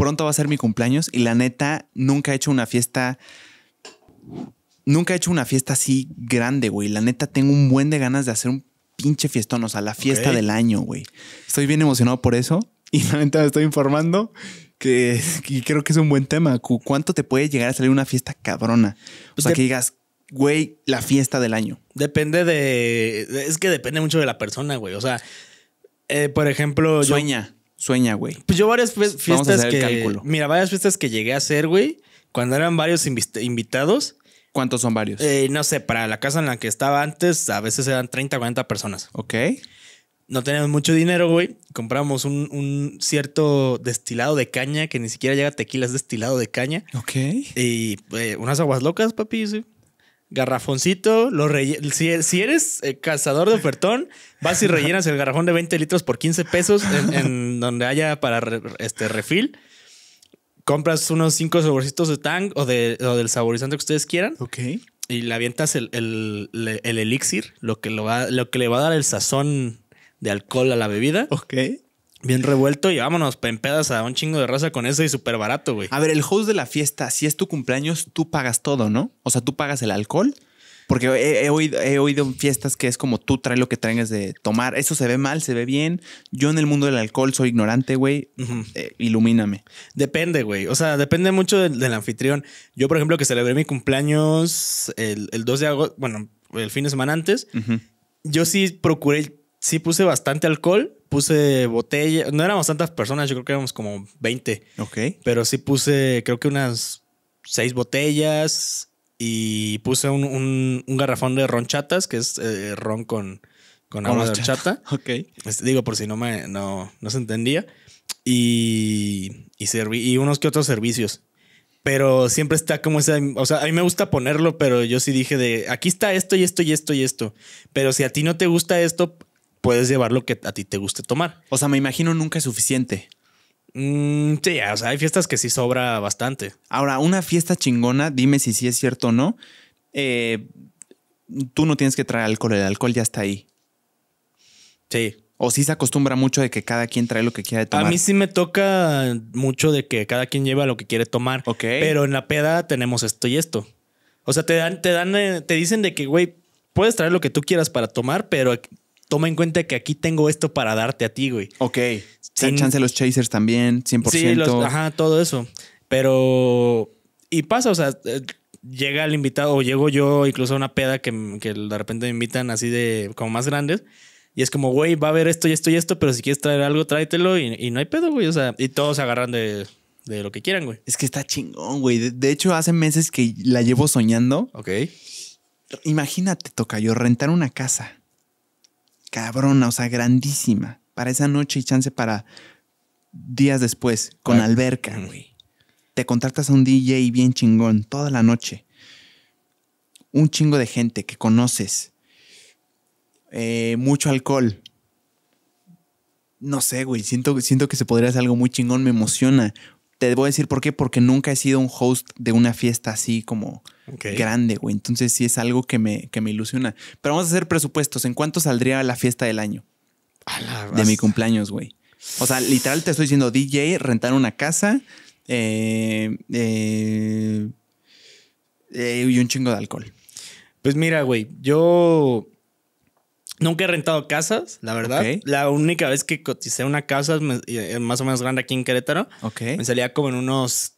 pronto va a ser mi cumpleaños y la neta, nunca he hecho una fiesta. Nunca he hecho una fiesta así grande, güey. La neta, tengo un buen de ganas de hacer un pinche fiestón, o sea, la fiesta del año, güey. Estoy bien emocionado por eso y la neta me estoy informando que, creo que es un buen tema. ¿Cuánto te puede llegar a salir una fiesta cabrona? O pues sea, que digas, güey, la fiesta del año. Depende de. Es que depende mucho de la persona, güey. O sea, eh, por ejemplo. Sueña sueña, güey. Pues yo varias fiestas que... Mira, varias fiestas que llegué a hacer, güey, cuando eran varios invitados. ¿Cuántos son varios? Eh, no sé, para la casa en la que estaba antes, a veces eran 30, 40 personas. Ok. No teníamos mucho dinero, güey. Compramos un, cierto destilado de caña, que ni siquiera llega tequila, es destilado de caña. Ok. Y eh, unas aguas locas, papi, sí garrafoncito, si, eres eh, cazador de ofertón, vas y rellenas el garrafón de 20 litros por 15 pesos en, donde haya para este refil. Compras unos 5 saborcitos de Tang o, del saborizante que ustedes quieran. Ok. Y le avientas el, el, elixir, lo que, lo, va, lo que le va a dar el sazón de alcohol a la bebida. Ok. Bien revuelto y vámonos, pedas a un chingo de raza con eso y súper barato, güey. A ver, el host de la fiesta, si es tu cumpleaños, tú pagas todo, ¿no? O sea, tú pagas el alcohol. Porque he, oído, he fiestas que es como tú traes lo que traigas de tomar. Eso se ve mal, se ve bien. Yo en el mundo del alcohol soy ignorante, güey. Eh, ilumíname. Depende, güey. O sea, depende mucho del, anfitrión. Yo, por ejemplo, que celebré mi cumpleaños el, 2 de agosto, bueno, el fin de semana antes. Yo sí procuré sí puse bastante alcohol, puse botella, no éramos tantas personas, yo creo que éramos como 20. Ok. Pero sí puse, creo que unas seis botellas y puse un, garrafón de ronchatas, que es eh, ron con, con, agua de Ok. digo, por si no, me, no, no se entendía. Y, y, y unos que otros servicios. Pero siempre está como esa. O sea, a mí me gusta ponerlo, pero yo sí dije de aquí está esto y esto y esto y esto. Pero si a ti no te gusta esto, puedes llevar lo que a ti te guste tomar. O sea, me imagino nunca es suficiente. Mm, sí, o sea, hay fiestas que sí sobra bastante. Ahora, una fiesta chingona, dime si sí es cierto o no. Eh, tú no tienes que traer alcohol, el alcohol ya está ahí. Sí. O sí se acostumbra mucho de que cada quien trae lo que quiere tomar. A mí sí me toca mucho de que cada quien lleva lo que quiere tomar. Ok. Pero en la peda tenemos esto y esto. O sea, te dan, te dan, eh, te dicen de que, güey, puedes traer lo que tú quieras para tomar, pero toma en cuenta que aquí tengo esto para darte a ti, güey. Ok. Sin chance los chasers también, 100%. Sí, ajá, todo eso. Pero. Y pasa, o sea, eh, llega el invitado, o llego yo incluso a una peda que, de repente me invitan así de como más grandes. Y es como, güey, va a haber esto y esto y esto, pero si quieres traer algo, tráetelo y, no hay pedo, güey. O sea, y todos se agarran de, lo que quieran, güey. Es que está chingón, güey. De, hecho, hace meses que la llevo soñando. Ok. Imagínate, toca yo rentar una casa cabrona, o sea, grandísima. Para esa noche y chance para días después, con alberca, Te contratas a un DJ bien chingón toda la noche. Un chingo de gente que conoces. Eh, mucho alcohol. No sé, güey. Siento, siento que se podría hacer algo muy chingón. Me emociona. Te voy a decir por qué, porque nunca he sido un host de una fiesta así como grande, güey. Entonces sí es algo que me, ilusiona. Pero vamos a hacer presupuestos. ¿En cuánto saldría la fiesta del año? de mi cumpleaños, güey. O sea, literal te estoy diciendo DJ, rentar una casa eh, eh, eh, y un chingo de alcohol. Pues mira, güey, yo Nunca he rentado casas, la verdad. La única vez que coticé una casa eh, más o menos grande aquí en Querétaro, me salía como en unos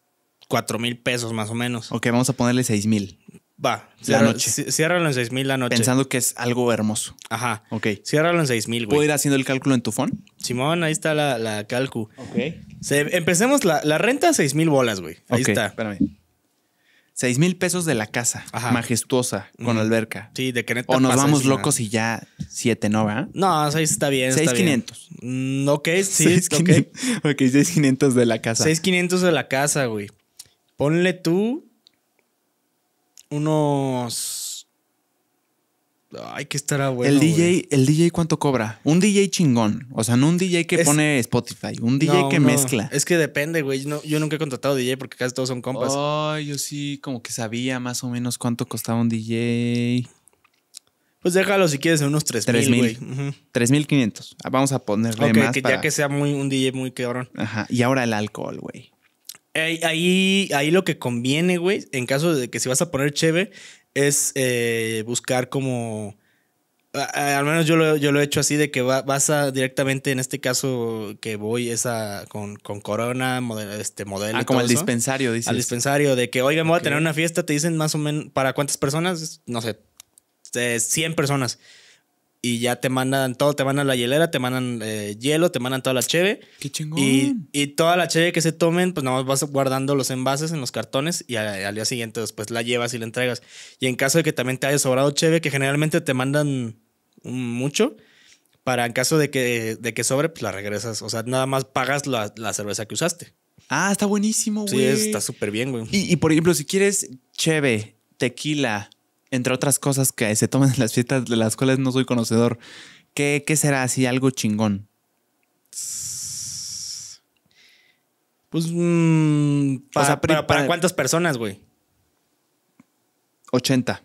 cuatro mil pesos más o menos. Ok, vamos a ponerle seis mil. Va, noche. ciérralo en seis mil la noche. Pensando que es algo hermoso. Ajá. Ok. Ciérralo en seis mil, güey. ¿Puedo ir haciendo el cálculo en tu phone? Simón, ahí está la, la calcu. Ok. empecemos la, la renta seis mil bolas, güey. Ahí está. Espérame. 6 mil pesos de la casa, majestuosa, con alberca. Sí, de que neta O nos vamos locos y ya 7, ¿no? ¿verdad? No, 6 está bien. 6500. Mm, ok, sí, 6, ok, 6500 de la casa. 6500 de la casa, güey. Ponle tú unos Ay, que estará bueno. El DJ, el DJ cuánto cobra? Un DJ chingón, o sea, no un DJ que pone Spotify, un DJ que mezcla. Es que depende, güey. yo nunca he contratado DJ porque casi todos son compas. Ay, yo sí como que sabía más o menos cuánto costaba un DJ. Pues déjalo si quieres en unos 3000, güey. 3500. Ah, vamos a ponerle más ya que sea muy un DJ muy cabrón. Ajá, y ahora el alcohol, güey. Ahí, ahí, lo que conviene, güey, en caso de que si vas a poner cheve, es eh, buscar como... al menos yo lo, yo lo, he hecho así, de que vas a directamente, en este caso que voy, esa con, Corona, este modelo. Ah, como el dispensario, dice. Al dispensario, de que, oiga, me voy a tener una fiesta, te dicen más o menos, ¿para cuántas personas? No sé, 100 eh, personas y ya te mandan todo, te mandan la hielera, te mandan eh, hielo, te mandan toda la cheve. ¡Qué chingón! Y, y, toda la cheve que se tomen, pues nada más vas guardando los envases en los cartones y al, día siguiente después la llevas y la entregas. Y en caso de que también te haya sobrado cheve, que generalmente te mandan mucho, para en caso de que, de que sobre, pues la regresas. O sea, nada más pagas la, cerveza que usaste. Ah, está buenísimo, güey. Sí, está súper bien, güey. Y, y por ejemplo, si quieres cheve, tequila, entre otras cosas que se toman en las fiestas de las cuales no soy conocedor, ¿qué, qué será si algo chingón? Pues. Mm, para, cuántas personas, güey? 80.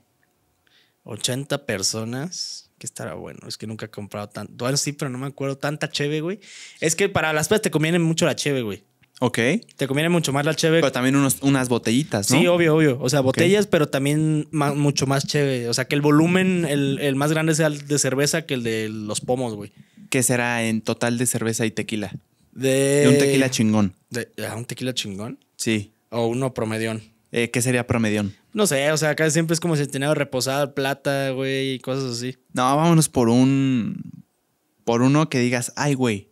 80 personas. Que estará bueno. Es que nunca he comprado tanto. Bueno, sí, pero no me acuerdo tanta cheve, güey. Es que para las fiestas te conviene mucho la cheve, güey. Ok. Te conviene mucho más la cheve. Pero también unos, unas botellitas, ¿no? Sí, obvio, obvio. O sea, botellas, pero también mucho más cheve. O sea, que el volumen, el, el, más grande sea el de cerveza que el de los pomos, güey. ¿Qué será en total de cerveza y tequila? De... un tequila chingón. De, ¿Un tequila chingón? Sí. O uno promedión. Eh, ¿Qué sería promedión? No sé, o sea, acá siempre es como si tenía reposada plata, güey, y cosas así. No, vámonos por un... Por uno que digas, ay, güey,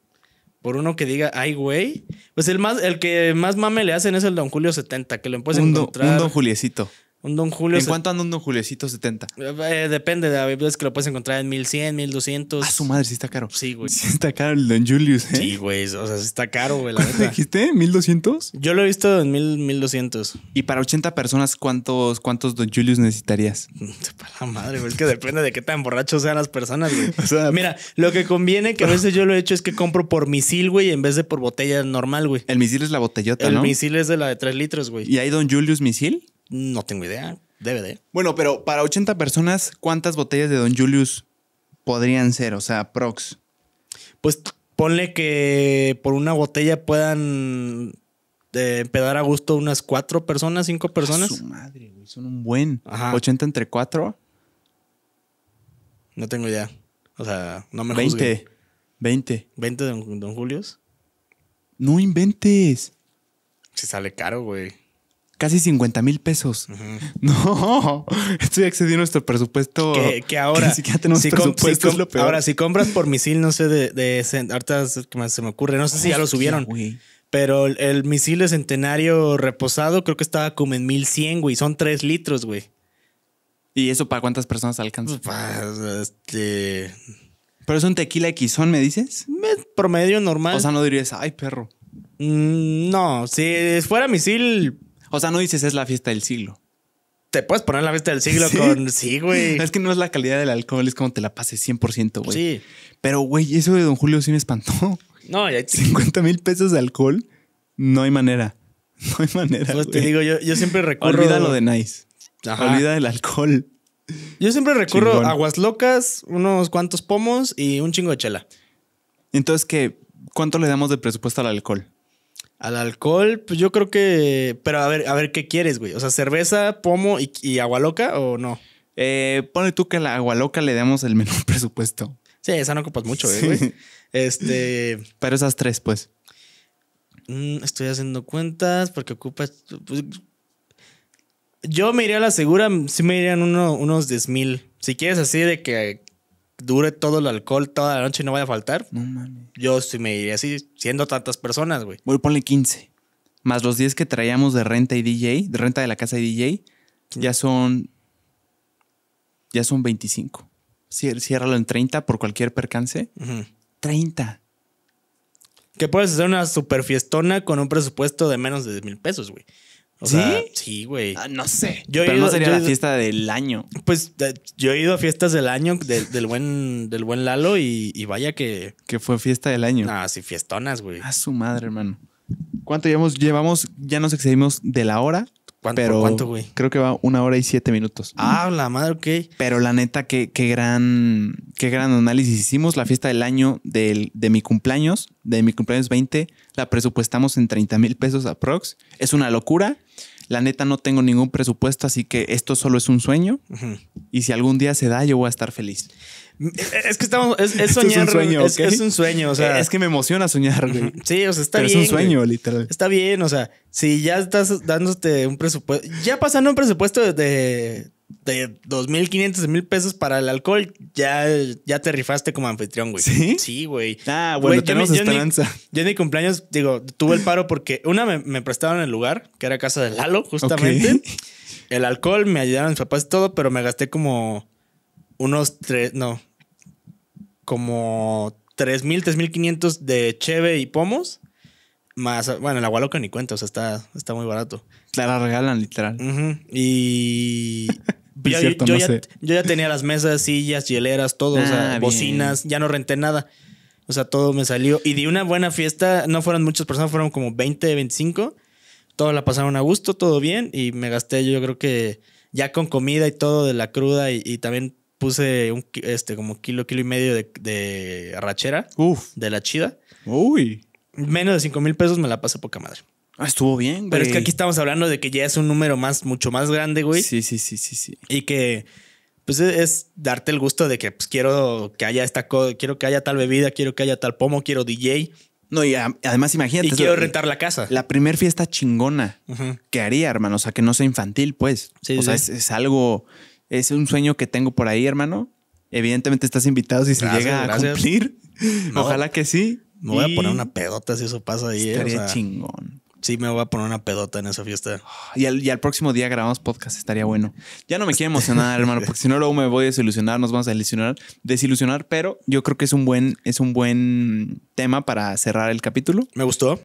por uno que diga, ay, güey. Pues el más, el que más mame le hacen es el Don Julio 70, que lo puedes a encontrar. un Don Juliecito. Un Don Julio. ¿En cuánto anda un Don Juliocito 70? Eh, depende, de que lo puedes encontrar en 1100, 1200. Ah, su madre, sí está caro. Sí, güey. Sí está caro el Don Julius, ¿eh? Sí, güey. O sea, sí está caro, güey. ¿Cuánto dijiste? ¿1200? Yo lo he visto en 1200. ¿Y para 80 personas cuántos, cuántos Don Julius necesitarías? Mm, para la madre, güey. Es que depende de qué tan borrachos sean las personas, güey. Mira, lo que conviene, que a veces yo lo he hecho, es que compro por misil, güey, en vez de por botella normal, güey. El misil es la botellota, ¿no? El misil es de la de 3 litros, güey. ¿Y hay Don Julius misil? No tengo idea. Debe de. Bueno, pero para 80 personas, ¿cuántas botellas de Don Julius podrían ser? O sea, prox. Pues ponle que por una botella puedan eh, pedar a gusto unas cuatro personas, cinco personas. madre, güey. Son un buen. Ajá. 80 entre 4. No tengo idea. O sea, no me 20. 20. 20 de Don, don Julius. No inventes. Se sale caro, güey casi 50 mil pesos. No, esto ya nuestro presupuesto. Que, ahora. si Ahora, si compras por misil, no sé de, de ahorita se me ocurre, no sé si ya lo subieron. pero el, misil de centenario reposado creo que estaba como en 1100, güey. Son 3 litros, güey. ¿Y eso para cuántas personas alcanza? Pues, este. Pero es un tequila xon ¿me dices? Promedio normal. O sea, no dirías, ay, perro. Mm, no, si fuera misil, o sea, no dices es la fiesta del siglo. Te puedes poner la fiesta del siglo con. Sí, güey. Es que no es la calidad del alcohol, es como te la pases 100%, güey. Sí. Pero, güey, eso de Don Julio sí me espantó. No, ya. 50 mil pesos de alcohol, no hay manera. No hay manera. Pues te digo, yo, siempre recuerdo... Olvida lo de Nice. Ajá. Olvida el alcohol. Yo siempre recurro aguas locas, unos cuantos pomos y un chingo de chela. Entonces, ¿qué? ¿Cuánto le damos de presupuesto al alcohol? Al alcohol, pues yo creo que. Pero a ver, a ver, ¿qué quieres, güey? O sea, cerveza, pomo y, agua loca o no? Eh, pone tú que a la agua loca le demos el menor presupuesto. Sí, esa no ocupas mucho, eh, güey. Este. Pero esas tres, pues. Mm, estoy haciendo cuentas porque ocupas. Yo me iría a la segura, sí me irían unos 10 mil. Si quieres así de que dure todo el alcohol toda la noche y no vaya a faltar. No mames. Yo sí si me iría así, siendo tantas personas, güey. Voy, ponle 15. Más los 10 que traíamos de renta y DJ, de renta de la casa y DJ, ya son. Ya son 25. Ciérralo en 30 por cualquier percance. 30. Que puedes hacer una super fiestona con un presupuesto de menos de 10 mil pesos, güey. ¿Sí? sí, güey. Ah, no sé. Yo Pero he ido, no sería la fiesta del año. Pues eh, yo he ido a fiestas del año del, buen, del buen Lalo y, vaya que. Que fue fiesta del año. Ah, sí, fiestonas, güey. A su madre, hermano. ¿Cuánto llevamos? Llevamos, ya nos excedimos de la hora. ¿Cuánto, pero ¿cuánto, güey? Creo que va una hora y siete minutos. Ah, la madre, ok. Pero la neta, qué, qué gran qué gran análisis hicimos. La fiesta del año de mi cumpleaños, de mi cumpleaños 20, la presupuestamos en 30 mil pesos aprox. Es una locura. La neta no tengo ningún presupuesto, así que esto solo es un sueño. Y si algún día se da, yo voy a estar feliz. Mm, eh, eh, es que estamos. Es, es un sueño. Es, O sea, es que me emociona soñar, Sí, o sea, está bien. Es un sueño, literal. Está bien. O sea, si ya estás dándote un presupuesto. Ya pasando un presupuesto de de 2.500, mil pesos para el alcohol, ya, ya te rifaste como anfitrión, güey. ¿Sí? güey. Ah, bueno, tenemos esperanza. Yo, en mi cumpleaños, digo, tuve el paro porque una me, prestaron el lugar, que era casa de Lalo, justamente. El alcohol, me ayudaron mis papás y todo, pero me gasté como unos tres, no, como mil 3.500 de cheve y pomos. Más, bueno, el que ni cuenta, o sea, está, está muy barato. Te la regalan, literal. Y. yo, ya, tenía las mesas, sillas, hieleras, todo, o sea, ah, bocinas, ya no renté nada. O sea, todo me salió. Y de una buena fiesta, no fueron muchas personas, fueron como 20, 25. Todos la pasaron a gusto, todo bien. Y me gasté, yo, creo que ya con comida y todo de la cruda. Y, también puse un, este, como kilo, kilo y medio de, de arrachera. Uf. De la chida. Uy menos de 5 mil pesos me la pasé poca madre. Ah, estuvo bien, güey. Pero es que aquí estamos hablando de que ya es un número más, mucho más grande, güey. Sí, sí, sí, sí, sí. Y que, pues, e-, es, darte el gusto de que, pues, quiero que haya esta quiero que haya tal bebida, quiero que haya tal pomo, quiero DJ. No, y además imagínate. Y quiero rentar la casa. La primer fiesta chingona que haría, hermano. O sea, que no sea infantil, pues. Sí, o sea, es, algo, es un sueño que tengo por ahí, hermano. Evidentemente estás invitado si se llega a cumplir. Ojalá que sí. Me voy a poner una pedota si eso pasa ahí. Eh, estaría chingón. Sí, me voy a poner una pedota en esa fiesta. Y al, próximo día grabamos podcast, estaría bueno. Ya no me quiero emocionar, hermano, porque si no luego me voy a desilusionar, nos vamos a desilusionar, desilusionar, pero yo creo que es un buen, es un buen tema para cerrar el capítulo. Me gustó.